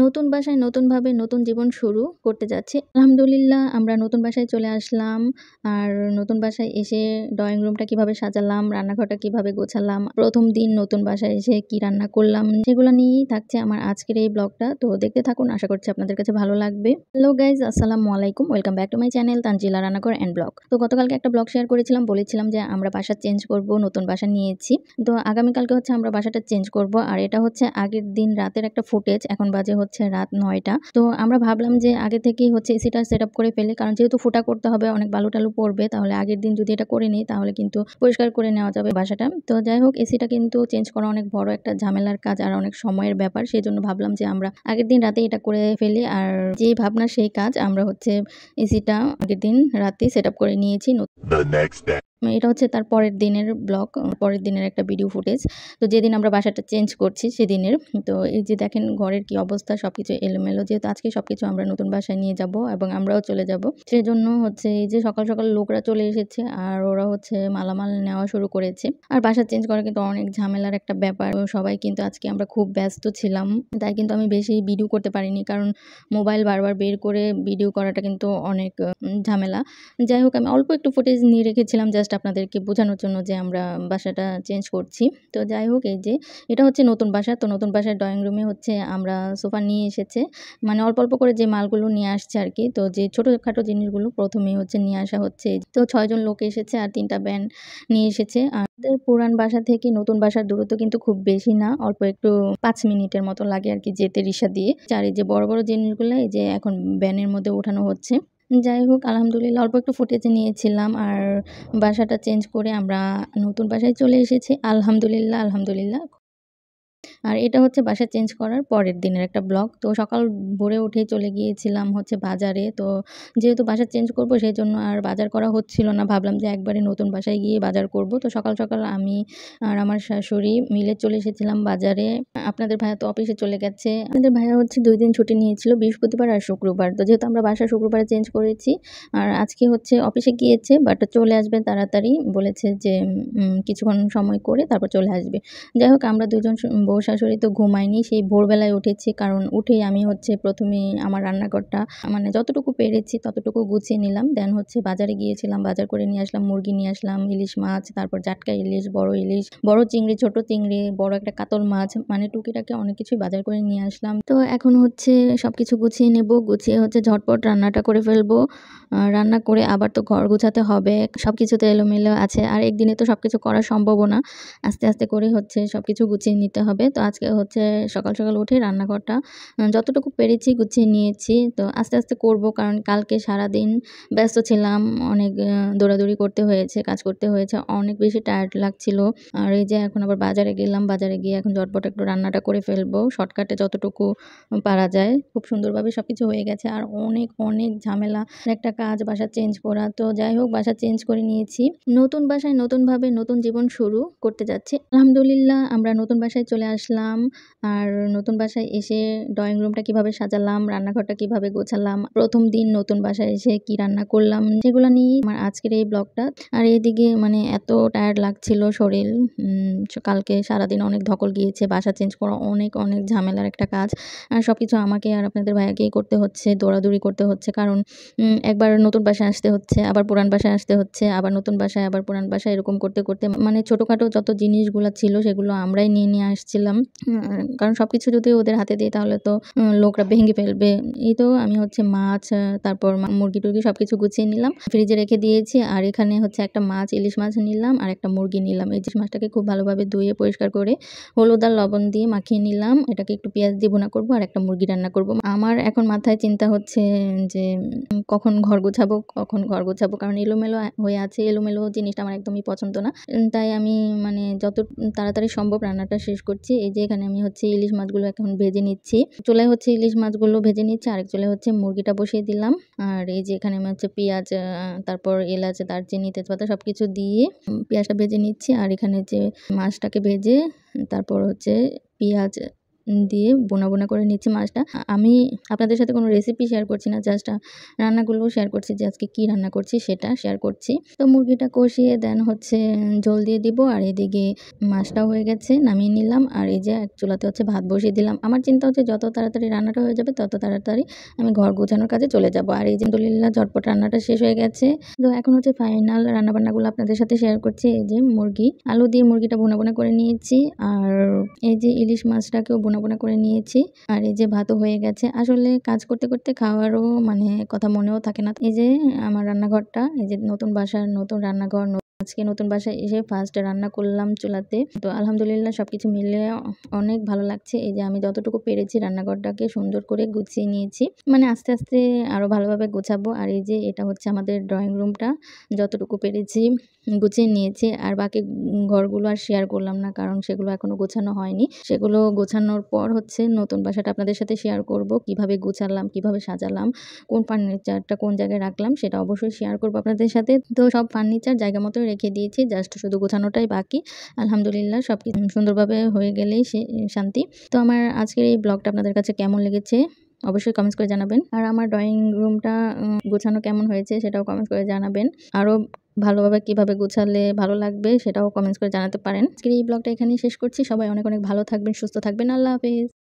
নতুন বাসায় নতুনভাবে নতুন জীবন শুরু করতে যাচ্ছি আলহামদুলিল্লাহ আমরা নতুন বাসায় চলে আসলাম আর নতুন বাসায় এসে ড্রয়িং রুমটা কিভাবে সাজালাম রান্নাঘরটা কিভাবে গোছালাম প্রথম দিন নতুন বাসায় এসে কি রান্না করলাম সেগুলো নিয়েই থাকছে আমার আজকের এই ব্লগটা তো দেখতে থাকুন আশা করছি আপনাদের কাছে ভালো লাগবে হ্যালো গাইজ আসসালামু আলাইকুম welcome back to my channel Tanzila রান্নাঘর অ্যান্ড ব্লগ তো গতকালকে একটা ব্লগ শেয়ার করেছিলাম বলেছিলাম যে আমরা বাসা চেঞ্জ করব নতুন বাসা নিয়েছি তো আগামীকালকে হচ্ছে আমরা বাসাটা চেঞ্জ করব আর এটা হচ্ছে আগের দিন রাতের একটা ফুটেজ এখন বাজে হচ্ছে রাত নয়টা তো আমরা ভাবলাম যে আগে থেকেই হচ্ছে এসিটা সেট করে ফেলে কারণ যেহেতু ফুটা করতে হবে অনেক বালু টালু পড়বে তাহলে আগের দিন যদি এটা করে নিই তাহলে কিন্তু পরিষ্কার করে নেওয়া যাবে বাসাটা তো যাই হোক এসিটা কিন্তু চেঞ্জ করা অনেক বড় একটা ঝামেলার কাজ আর অনেক সময়ের ব্যাপার সেই জন্য ভাবলাম যে আমরা আগের দিন রাতে এটা করে ফেলি আর যে ভাবনা সেই কাজ আমরা হচ্ছে এসিটা আগের দিন রাতে সেট করে নিয়েছি এটা হচ্ছে তার পরের দিনের ব্লগ পরের দিনের একটা ভিডিও ফুটেজ তো যেদিন আমরা বাসাটা চেঞ্জ করছি সেদিনের তো এই যে দেখেন ঘরের কি অবস্থা সব কিছু এলোমেলো যেহেতু আজকে সব কিছু আমরা নতুন বাসায় নিয়ে যাব এবং আমরাও চলে যাব সেজন্য হচ্ছে এই যে সকাল সকাল লোকরা চলে এসেছে আর ওরা হচ্ছে মালামাল নেওয়া শুরু করেছে আর বাসা চেঞ্জ করা কিন্তু অনেক ঝামেলার একটা ব্যাপার সবাই কিন্তু আজকে আমরা খুব ব্যস্ত ছিলাম তাই কিন্তু আমি বেশি ভিডিও করতে পারিনি কারণ মোবাইল বারবার বের করে ভিডিও করাটা কিন্তু অনেক ঝামেলা যাই হোক আমি অল্প একটু ফুটেজ নিয়ে রেখেছিলাম জাস্ট জাস্ট আপনাদেরকে বোঝানোর জন্য যে আমরা বাসাটা চেঞ্জ করছি তো যাই হোক এই যে এটা হচ্ছে নতুন বাসা তো নতুন বাসার ড্রয়িং রুমে হচ্ছে আমরা সোফা নিয়ে এসেছে মানে অল্প অল্প করে যে মালগুলো নিয়ে আসছে আর কি তো যে ছোটোখাটো জিনিসগুলো প্রথমে হচ্ছে নিয়ে আসা হচ্ছে তো ছয়জন লোক এসেছে আর তিনটা ব্যান্ড নিয়ে এসেছে আর পুরান বাসা থেকে নতুন বাসার দূরত্ব কিন্তু খুব বেশি না অল্প একটু পাঁচ মিনিটের মতো লাগে আর কি যেতে রিক্সা দিয়ে আর এই যে বড় বড় জিনিসগুলো এই যে এখন ব্যানের মধ্যে ওঠানো হচ্ছে যাই হোক আলহামদুলিল্লাহ অল্প একটু ফুটেজ নিয়েছিলাম আর বাসাটা চেঞ্জ করে আমরা নতুন বাসায় চলে এসেছি আলহামদুলিল্লাহ আলহামদুলিল্লাহ আর এটা হচ্ছে বাসা চেঞ্জ করার পরের দিনের একটা ব্লগ তো সকাল ভোরে উঠেই চলে গিয়েছিলাম হচ্ছে বাজারে তো যেহেতু বাসা চেঞ্জ করবো সেই জন্য আর বাজার করা হচ্ছিল না ভাবলাম যে একবারে নতুন বাসায় গিয়ে বাজার করব তো সকাল সকাল আমি আর আমার শাশুড়ি মিলে চলে এসেছিলাম বাজারে আপনাদের ভাইয়া তো অফিসে চলে গেছে আপনাদের ভাইয়া হচ্ছে দুই দিন ছুটি নিয়েছিল বৃহস্পতিবার আর শুক্রবার তো যেহেতু আমরা বাসা শুক্রবারে চেঞ্জ করেছি আর আজকে হচ্ছে অফিসে গিয়েছে বাট চলে আসবে তাড়াতাড়ি বলেছে যে কিছুক্ষণ সময় করে তারপর চলে আসবে যাই হোক আমরা দুজন বসে শাশুড়ি তো ঘুমায়নি সেই ভোরবেলায় উঠেছি কারণ উঠেই আমি হচ্ছে প্রথমে আমার রান্নাঘরটা মানে যতটুকু পেরেছি ততটুকু গুছিয়ে নিলাম দেন হচ্ছে বাজারে গিয়েছিলাম বাজার করে নিয়ে আসলাম মুরগি নিয়ে আসলাম ইলিশ মাছ তারপর জাটকা ইলিশ বড় ইলিশ বড় চিংড়ি ছোট চিংড়ি বড় একটা কাতল মাছ মানে টুকিটাকে অনেক কিছুই বাজার করে নিয়ে আসলাম তো এখন হচ্ছে সব কিছু গুছিয়ে নেব গুছিয়ে হচ্ছে ঝটপট রান্নাটা করে ফেলবো রান্না করে আবার তো ঘর গুছাতে হবে সব কিছুতে এলোমেলো আছে আর একদিনে তো সব কিছু করা সম্ভবও না আস্তে আস্তে করে হচ্ছে সব কিছু গুছিয়ে নিতে হবে তো আজকে হচ্ছে সকাল সকাল উঠে রান্নাঘরটা যতটুকু পেরেছি গুছিয়ে নিয়েছি তো আস্তে আস্তে করব কারণ কালকে সারা দিন ব্যস্ত ছিলাম অনেক দৌড়াদৌড়ি করতে হয়েছে কাজ করতে হয়েছে অনেক বেশি টায়ার্ড লাগছিল আর এই যে এখন আবার বাজারে গেলাম বাজারে গিয়ে এখন ঝটপট একটু রান্নাটা করে ফেলবো শর্টকাটে যতটুকু পারা যায় খুব সুন্দরভাবে সব কিছু হয়ে গেছে আর অনেক অনেক ঝামেলা একটা কাজ বাসা চেঞ্জ করা তো যাই হোক বাসা চেঞ্জ করে নিয়েছি নতুন বাসায় নতুনভাবে নতুন জীবন শুরু করতে যাচ্ছি আলহামদুলিল্লাহ আমরা নতুন বাসায় চলে আসলাম আসলাম আর নতুন বাসায় এসে ড্রয়িং রুমটা কিভাবে সাজালাম রান্নাঘরটা কিভাবে গোছালাম প্রথম দিন নতুন বাসায় এসে কি রান্না করলাম সেগুলো নিয়ে আমার আজকের এই ব্লগটা আর এদিকে মানে এত টায়ার্ড লাগছিল শরীর কালকে সারাদিন অনেক ধকল গিয়েছে বাসা চেঞ্জ করা অনেক অনেক ঝামেলার একটা কাজ আর সব কিছু আমাকে আর আপনাদের ভাইয়াকেই করতে হচ্ছে দৌড়াদৌড়ি করতে হচ্ছে কারণ একবার নতুন বাসায় আসতে হচ্ছে আবার পুরান বাসায় আসতে হচ্ছে আবার নতুন বাসায় আবার পুরান বাসায় এরকম করতে করতে মানে ছোটোখাটো যত জিনিসগুলো ছিল সেগুলো আমরাই নিয়ে নিয়ে আসছিলাম কারণ সব কিছু যদি ওদের হাতে দিই তাহলে তো লোকরা ভেঙে ফেলবে এই তো আমি হচ্ছে মাছ তারপর মুরগি টুরগি সব কিছু গুছিয়ে নিলাম ফ্রিজে রেখে দিয়েছি আর এখানে হচ্ছে একটা মাছ ইলিশ মাছ নিলাম আর একটা মুরগি নিলাম ইলিশ মাছটাকে খুব ভালোভাবে ধুয়ে পরিষ্কার করে হলুদ আর লবণ দিয়ে মাখিয়ে নিলাম এটাকে একটু পেঁয়াজ দিয়ে ভুনা করবো আর একটা মুরগি রান্না করব আমার এখন মাথায় চিন্তা হচ্ছে যে কখন ঘর গোছাবো কখন ঘর গোছাবো কারণ এলোমেলো হয়ে আছে এলোমেলো জিনিসটা আমার একদমই পছন্দ না তাই আমি মানে যত তাড়াতাড়ি সম্ভব রান্নাটা শেষ করছি এই যে এখানে আমি হচ্ছে ইলিশ মাছগুলো এখন ভেজে নিচ্ছি চলে হচ্ছে ইলিশ মাছগুলো ভেজে নিচ্ছি এক চলে হচ্ছে মুরগিটা বসিয়ে দিলাম আর এই যে এখানে আমি হচ্ছে পেঁয়াজ তারপর এলাচ দারচিনি তেজপাতা সব কিছু দিয়ে পেঁয়াজটা ভেজে নিচ্ছি আর এখানে যে মাছটাকে ভেজে তারপর হচ্ছে পেঁয়াজ দিয়ে বোনা বোনা করে নিচ্ছি মাছটা আমি আপনাদের সাথে কোনো রেসিপি শেয়ার করছি না জাস্ট রান্নাগুলো শেয়ার করছি যে আজকে কী রান্না করছি সেটা শেয়ার করছি তো মুরগিটা কষিয়ে দেন হচ্ছে জল দিয়ে দিব আর এদিকে মাছটা হয়ে গেছে নামিয়ে নিলাম আর এই যে এক চুলাতে হচ্ছে ভাত বসিয়ে দিলাম আমার চিন্তা হচ্ছে যত তাড়াতাড়ি রান্নাটা হয়ে যাবে তত তাড়াতাড়ি আমি ঘর গোছানোর কাজে চলে যাব আর এই যে দলিল্লা ঝটপট রান্নাটা শেষ হয়ে গেছে তো এখন হচ্ছে ফাইনাল রান্নাবান্নাগুলো আপনাদের সাথে শেয়ার করছি এই যে মুরগি আলু দিয়ে মুরগিটা বোনা বোনা করে নিয়েছি আর এই যে ইলিশ মাছটাকেও বোনা বোনা করে নিয়েছি আর এই যে ভাতও হয়ে গেছে আসলে কাজ করতে করতে খাওয়ারও মানে কথা মনেও থাকে না এই যে আমার রান্নাঘরটা এই যে নতুন বাসার নতুন রান্নাঘর আজকে নতুন বাসায় এসে ফার্স্ট রান্না করলাম চুলাতে তো আলহামদুলিল্লাহ সব কিছু মিলে অনেক ভালো লাগছে এই যে আমি যতটুকু পেরেছি রান্নাঘরটাকে সুন্দর করে গুছিয়ে নিয়েছি মানে আস্তে আস্তে আরও ভালোভাবে গোছাবো আর এই যে এটা হচ্ছে আমাদের ড্রয়িং রুমটা যতটুকু পেরেছি গুছিয়ে নিয়েছি আর বাকি ঘরগুলো আর শেয়ার করলাম না কারণ সেগুলো এখনও গোছানো হয়নি সেগুলো গোছানোর পর হচ্ছে নতুন বাসাটা আপনাদের সাথে শেয়ার করব কিভাবে গোছালাম কিভাবে সাজালাম কোন ফার্নিচারটা কোন জায়গায় রাখলাম সেটা অবশ্যই শেয়ার করবো আপনাদের সাথে তো সব ফার্নিচার জায়গা মতো রেখে দিয়েছি জাস্ট শুধু গোছানোটাই বাকি আলহামদুলিল্লাহ সব কিছু সুন্দরভাবে হয়ে গেলেই সে শান্তি তো আমার আজকের এই ব্লগটা আপনাদের কাছে কেমন লেগেছে অবশ্যই কমেন্টস করে জানাবেন আর আমার ড্রয়িং রুমটা গোছানো কেমন হয়েছে সেটাও কমেন্টস করে জানাবেন আরও ভালোভাবে কিভাবে গোছালে ভালো লাগবে সেটাও কমেন্টস করে জানাতে পারেন আজকের এই ব্লগটা এখানেই শেষ করছি সবাই অনেক অনেক ভালো থাকবেন সুস্থ থাকবেন আল্লাহ হাফিজ